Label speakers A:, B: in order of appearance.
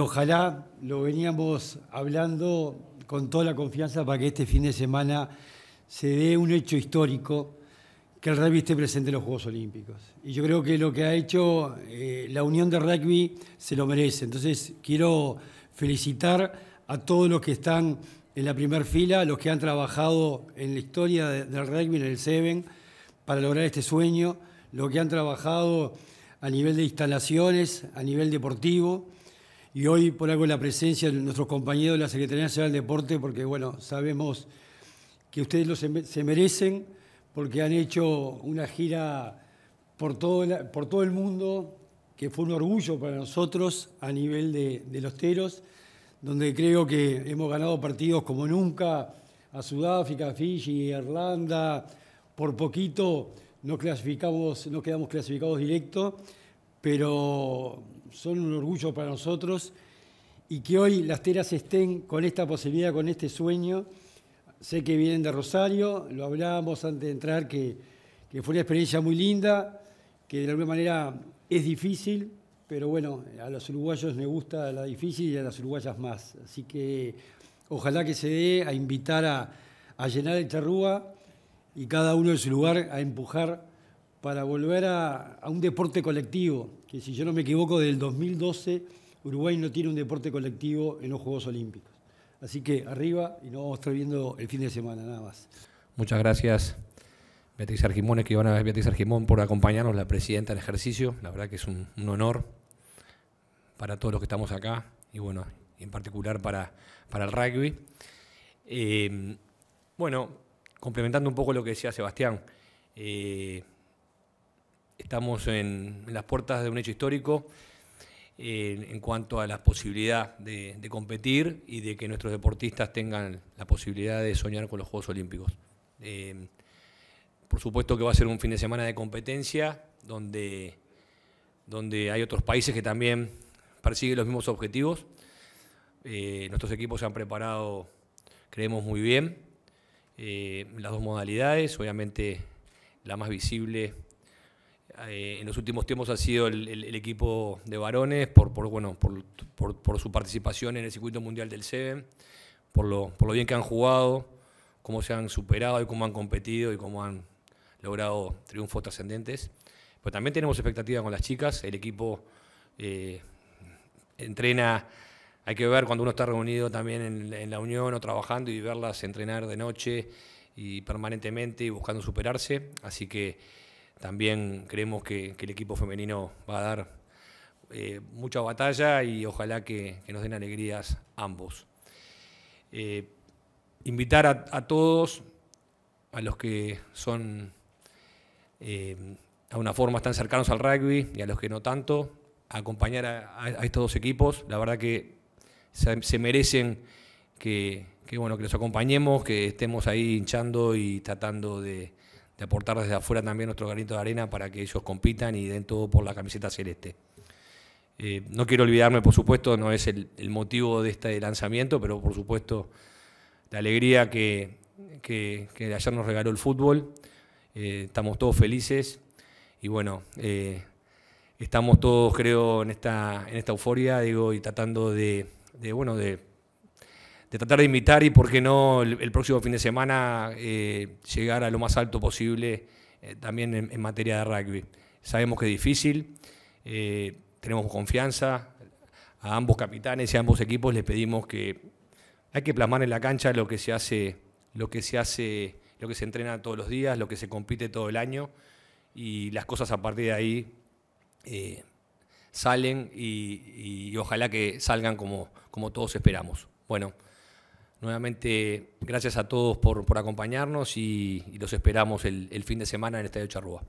A: Ojalá lo veníamos hablando con toda la confianza para que este fin de semana se dé un hecho histórico que el rugby esté presente en los Juegos Olímpicos. Y yo creo que lo que ha hecho eh, la Unión de Rugby se lo merece. Entonces quiero felicitar a todos los que están en la primera fila, los que han trabajado en la historia del rugby, en el Seven, para lograr este sueño, los que han trabajado a nivel de instalaciones, a nivel deportivo y hoy por algo la presencia de nuestros compañeros de la Secretaría Nacional del Deporte, porque bueno, sabemos que ustedes lo se, merecen, porque han hecho una gira por todo, por todo el mundo, que fue un orgullo para nosotros a nivel de, de, los teros, donde creo que hemos ganado partidos como nunca a Sudáfrica, Fiji, Irlanda, por poquito no clasificamos, no quedamos clasificados directo, pero son un orgullo para nosotros y que hoy las teras estén con esta posibilidad, con este sueño. Sé que vienen de Rosario, lo hablábamos antes de entrar, que, fue una experiencia muy linda, que de alguna manera es difícil, pero bueno, a los uruguayos me gusta la difícil y a las uruguayas más. Así que ojalá que se dé a invitar a, llenar el charrúa y cada uno en su lugar a empujar para volver a, un deporte colectivo, que si yo no me equivoco, del 2012 Uruguay no tiene un deporte colectivo en los Juegos Olímpicos. Así que arriba y nos vamos a viendo el fin de semana nada más.
B: Muchas gracias. Beatriz Argimón, ver Beatriz Argimón, por acompañarnos, la presidenta del ejercicio. La verdad que es un, honor para todos los que estamos acá y bueno, en particular para, para el rugby. Eh, bueno, complementando un poco lo que decía Sebastián, eh, Estamos en, las puertas de un hecho histórico en cuanto a la posibilidad de, competir y de que nuestros deportistas tengan la posibilidad de soñar con los Juegos Olímpicos. Eh, por supuesto que va a ser un fin de semana de competencia donde, donde hay otros países que también persiguen los mismos objetivos. Eh, nuestros equipos se han preparado, creemos, muy bien. Eh, las dos modalidades, obviamente la más visible eh, en los últimos tiempos ha sido el, equipo de varones por, por bueno, por, su participación en el circuito mundial del Seven, por lo, por lo bien que han jugado, cómo se han superado y cómo han competido y cómo han logrado triunfos trascendentes. Pero también tenemos expectativas con las chicas, el equipo eh, entrena, hay que ver cuando uno está reunido también en, en la unión o trabajando y verlas entrenar de noche y permanentemente y buscando superarse. Así que también creemos que, el equipo femenino va a dar eh, mucha batalla y ojalá que, nos den alegrías ambos. Eh, invitar a, todos, a los que son eh, a una forma tan cercanos al rugby y a los que no tanto, a acompañar a, estos dos equipos. La verdad que se, merecen que, bueno, que los acompañemos, que estemos ahí hinchando y tratando de, aportar desde afuera también nuestro granito de arena para que ellos compitan y den todo por la camiseta celeste. Eh, no quiero olvidarme, por supuesto, no es el, motivo de este lanzamiento, pero por supuesto la alegría que, ayer nos regaló el fútbol. Eh, estamos todos felices y bueno, eh, estamos todos creo en esta, en esta euforia, digo, y tratando de bueno, de de tratar de imitar y, por qué no, el, próximo fin de semana eh, llegar a lo más alto posible eh, también en, materia de rugby. Sabemos que es difícil, eh, tenemos confianza. A ambos capitanes y a ambos equipos les pedimos que hay que plasmar en la cancha lo que se hace, lo que se hace, lo que se entrena todos los días, lo que se compite todo el año y las cosas a partir de ahí salen y, ojalá que salgan como, como todos esperamos. Bueno, Nuevamente, gracias a todos por, acompañarnos y, los esperamos el, el fin de semana en el Estadio Charrúa.